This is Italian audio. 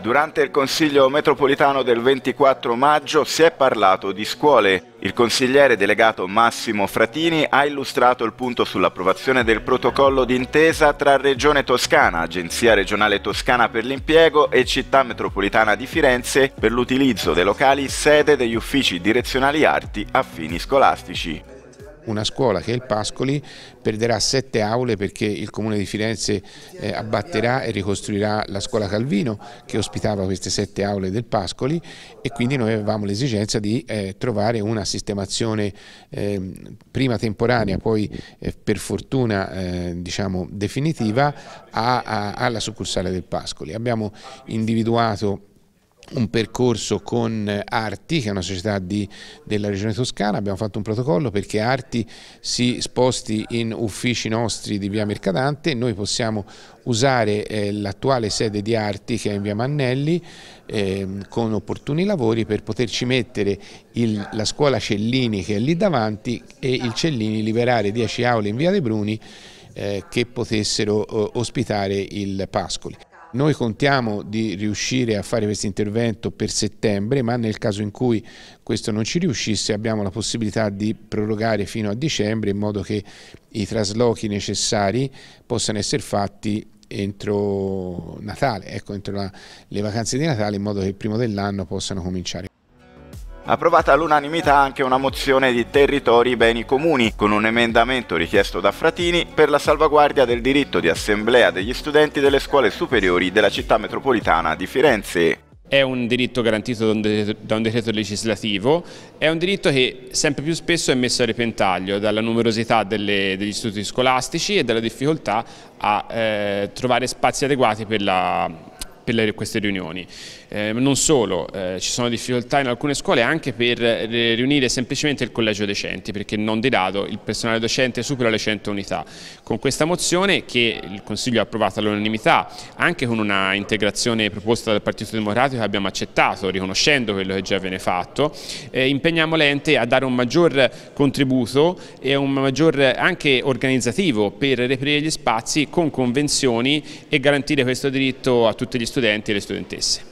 Durante il Consiglio metropolitano del 24 maggio si è parlato di scuole. Il consigliere delegato Massimo Fratini ha illustrato il punto sull'approvazione del protocollo d'intesa tra Regione Toscana, Agenzia regionale toscana per l'impiego e Città metropolitana di Firenze per l'utilizzo dei locali sede degli uffici direzionali arti a fini scolastici una scuola che è il Pascoli perderà sette aule perché il Comune di Firenze eh, abbatterà e ricostruirà la scuola Calvino che ospitava queste sette aule del Pascoli e quindi noi avevamo l'esigenza di eh, trovare una sistemazione eh, prima temporanea poi eh, per fortuna eh, diciamo definitiva a, a, alla succursale del Pascoli. Abbiamo individuato un percorso con Arti, che è una società di, della regione toscana, abbiamo fatto un protocollo perché Arti si sposti in uffici nostri di via Mercadante, e noi possiamo usare eh, l'attuale sede di Arti che è in via Mannelli eh, con opportuni lavori per poterci mettere il, la scuola Cellini che è lì davanti e il Cellini liberare 10 aule in via De Bruni eh, che potessero eh, ospitare il Pascoli. Noi contiamo di riuscire a fare questo intervento per settembre, ma nel caso in cui questo non ci riuscisse abbiamo la possibilità di prorogare fino a dicembre in modo che i traslochi necessari possano essere fatti entro Natale, ecco, entro la, le vacanze di Natale in modo che il primo dell'anno possano cominciare approvata all'unanimità anche una mozione di territori e beni comuni, con un emendamento richiesto da Fratini per la salvaguardia del diritto di assemblea degli studenti delle scuole superiori della città metropolitana di Firenze. È un diritto garantito da un decreto, da un decreto legislativo, è un diritto che sempre più spesso è messo a repentaglio dalla numerosità delle, degli istituti scolastici e dalla difficoltà a eh, trovare spazi adeguati per la per le, queste riunioni. Eh, non solo, eh, ci sono difficoltà in alcune scuole anche per eh, riunire semplicemente il collegio docenti, perché non di rado il personale docente supera le 100 unità. Con questa mozione che il Consiglio ha approvato all'unanimità, anche con una integrazione proposta dal Partito Democratico che abbiamo accettato, riconoscendo quello che già viene fatto, eh, impegniamo l'ente a dare un maggior contributo e un maggior anche organizzativo per reperire gli spazi con convenzioni e garantire questo diritto a tutti gli studenti studenti e le studentesse.